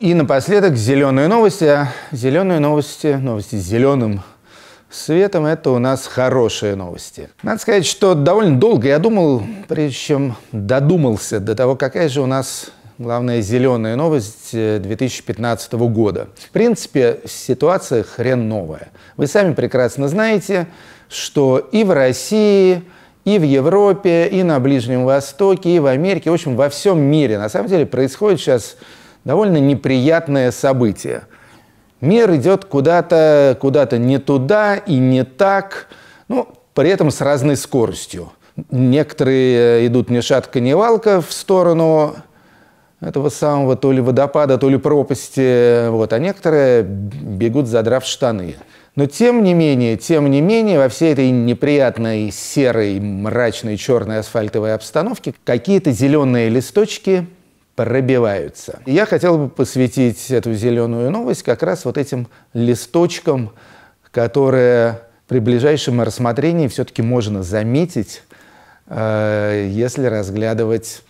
И напоследок зеленые новости. Зеленые новости, новости с зеленым светом – это у нас хорошие новости. Надо сказать, что довольно долго я думал, прежде чем додумался до того, какая же у нас главная зеленая новость 2015 года. В принципе, ситуация хрен новая. Вы сами прекрасно знаете, что и в России, и в Европе, и на Ближнем Востоке, и в Америке, в общем, во всем мире. На самом деле происходит сейчас довольно неприятное событие. Мир идет куда-то куда, -то, не туда и не так, но ну, при этом с разной скоростью. Некоторые э, идут ни шатка, ни валка в сторону этого самого то ли водопада, то ли пропасти, вот, а некоторые бегут, задрав штаны. Но тем не менее, тем не менее, во всей этой неприятной серой, мрачной, черной асфальтовой обстановке какие-то зеленые листочки – пробиваются. Я хотел бы посвятить эту зеленую новость как раз вот этим листочкам, которые при ближайшем рассмотрении все-таки можно заметить, э, если разглядывать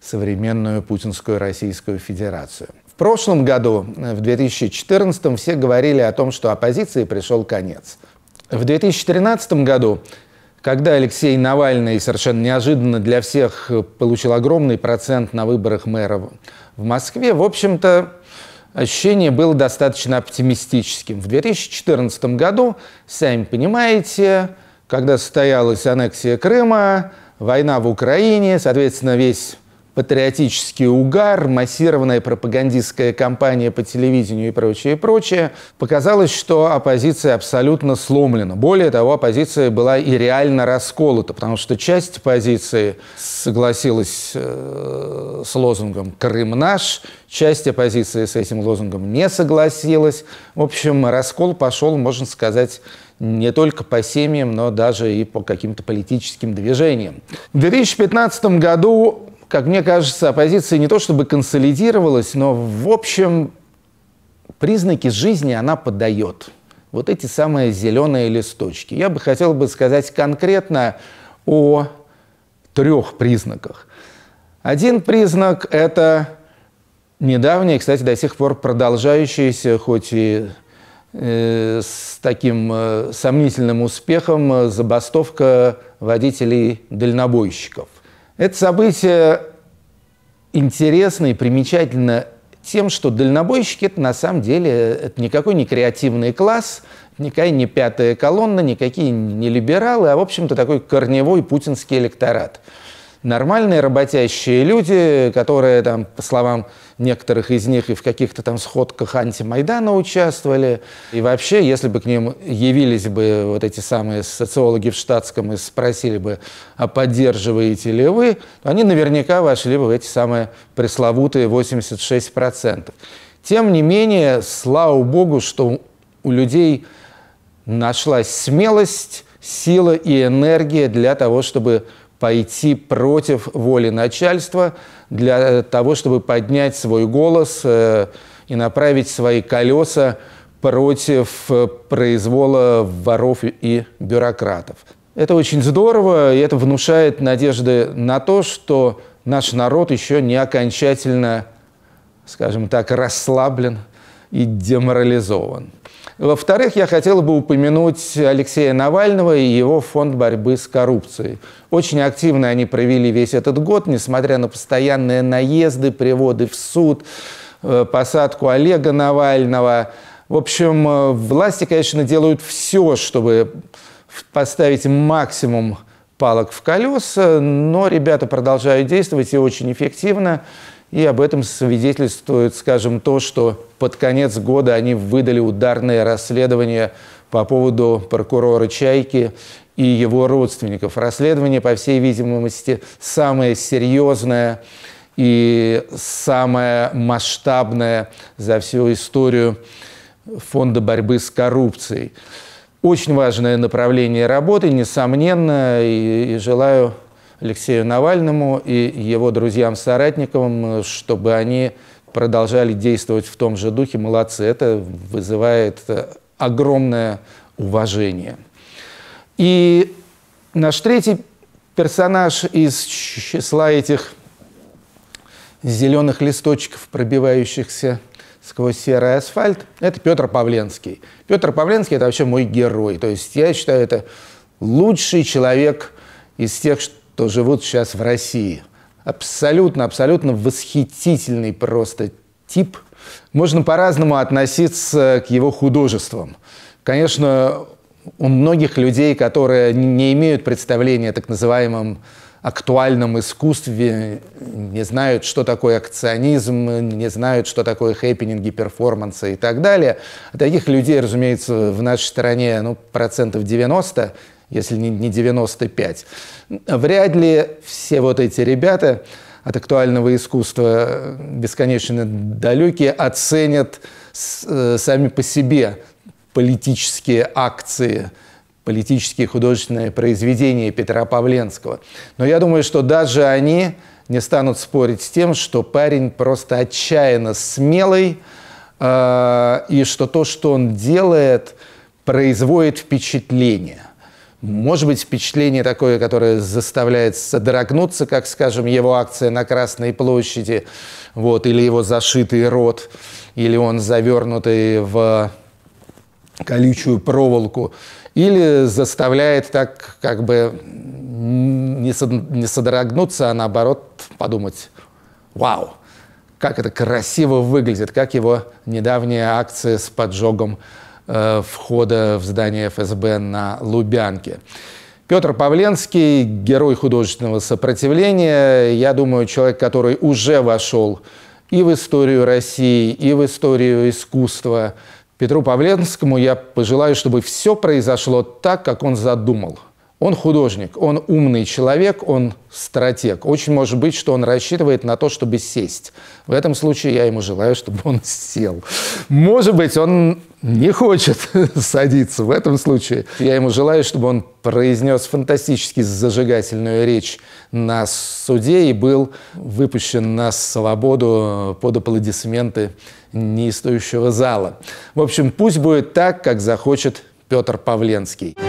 современную путинскую Российскую Федерацию. В прошлом году, э, в 2014, все говорили о том, что оппозиции пришел конец. В 2013 году когда Алексей Навальный совершенно неожиданно для всех э, получил огромный процент на выборах мэра в Москве, в общем-то, ощущение было достаточно оптимистическим. В 2014 году, сами понимаете, когда состоялась аннексия Крыма, война в Украине, соответственно, весь патриотический угар, массированная пропагандистская кампания по телевидению и прочее, и прочее, показалось, что оппозиция абсолютно сломлена. Более того, оппозиция была и реально расколота, потому что часть оппозиции согласилась э, с лозунгом «Крым наш», часть оппозиции с этим лозунгом не согласилась. В общем, раскол пошел, можно сказать, не только по семьям, но даже и по каким-то политическим движениям. В 2015 году как мне кажется, оппозиция не то чтобы консолидировалась, но в общем признаки жизни она подает. Вот эти самые зеленые листочки. Я бы хотел бы сказать конкретно о трех признаках. Один признак – это недавнее, кстати, до сих пор продолжающееся, хоть и э, с таким э, сомнительным успехом, э, забастовка водителей-дальнобойщиков. Это событие интересно и примечательно тем, что дальнобойщики – это на самом деле это никакой не креативный класс, никакая не пятая колонна, никакие не либералы, а, в общем-то, такой корневой путинский электорат – нормальные работящие люди, которые, там, по словам некоторых из них, и в каких-то там сходках антимайдана участвовали. И вообще, если бы к ним явились бы вот эти самые социологи в штатском и спросили бы, а поддерживаете ли вы, то они наверняка вошли бы в эти самые пресловутые 86%. Тем не менее, слава богу, что у людей нашлась смелость, сила и энергия для того, чтобы пойти против воли начальства для того, чтобы поднять свой голос э, и направить свои колеса против э, произвола воров и бюрократов. Это очень здорово, и это внушает надежды на то, что наш народ еще не окончательно, скажем так, расслаблен и деморализован. Во-вторых, я хотел бы упомянуть Алексея Навального и его фонд борьбы с коррупцией. Очень активно они провели весь этот год, несмотря на постоянные наезды, приводы в суд, э, посадку Олега Навального. В общем, э, власти, конечно, делают все, чтобы поставить максимум палок в колеса, но ребята продолжают действовать и очень эффективно. И об этом свидетельствует, скажем, то, что под конец года они выдали ударное расследование по поводу прокурора Чайки и его родственников. Расследование, по всей видимости, самое серьезное и самое масштабное за всю историю фонда борьбы с коррупцией. Очень важное направление работы, несомненно, и, и желаю Алексею Навальному и его друзьям соратникам чтобы они продолжали действовать в том же духе. Молодцы, это вызывает огромное уважение. И наш третий персонаж из числа этих зеленых листочков, пробивающихся сквозь серый асфальт, это Петр Павленский. Петр Павленский – это вообще мой герой. То есть я считаю, это лучший человек из тех, что кто живут сейчас в России. Абсолютно, абсолютно восхитительный просто тип. Можно по-разному относиться к его художествам. Конечно, у многих людей, которые не имеют представления о так называемом актуальном искусстве, не знают, что такое акционизм, не знают, что такое хэппининги, перформансы и так далее. А таких людей, разумеется, в нашей стране ну, процентов 90, если не 95. Вряд ли все вот эти ребята от актуального искусства э, бесконечно далекие оценят э, сами по себе политические акции, политические художественные произведения Петра Павленского. Но я думаю, что даже они не станут спорить с тем, что парень просто отчаянно смелый, э и что то, что он делает, производит впечатление – может быть, впечатление такое, которое заставляет содрогнуться, как, скажем, его акция на Красной площади, вот, или его зашитый рот, или он завернутый в колючую проволоку, или заставляет так как бы не содрогнуться, а наоборот подумать «Вау!» как это красиво выглядит, как его недавняя акция с поджогом Э, входа в здание ФСБ на Лубянке. Петр Павленский, герой художественного сопротивления, я думаю, человек, который уже вошел и в историю России, и в историю искусства. Петру Павленскому я пожелаю, чтобы все произошло так, как он задумал. Он художник, он умный человек, он стратег. Очень может быть, что он рассчитывает на то, чтобы сесть. В этом случае я ему желаю, чтобы он сел. Может быть, он не хочет садиться в этом случае. Я ему желаю, чтобы он произнес фантастически зажигательную речь на суде и был выпущен на свободу под аплодисменты неистующего зала. В общем, пусть будет так, как захочет Петр Павленский.